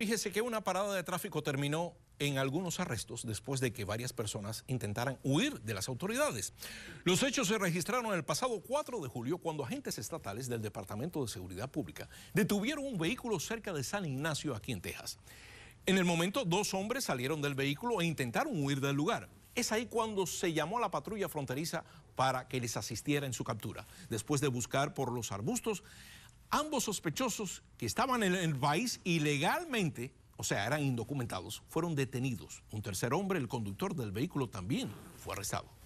Fíjese que una parada de tráfico terminó en algunos arrestos después de que varias personas intentaran huir de las autoridades. Los hechos se registraron el pasado 4 de julio cuando agentes estatales del Departamento de Seguridad Pública detuvieron un vehículo cerca de San Ignacio, aquí en Texas. En el momento, dos hombres salieron del vehículo e intentaron huir del lugar. Es ahí cuando se llamó a la patrulla fronteriza para que les asistiera en su captura. Después de buscar por los arbustos, Ambos sospechosos que estaban en el país ilegalmente, o sea, eran indocumentados, fueron detenidos. Un tercer hombre, el conductor del vehículo, también fue arrestado.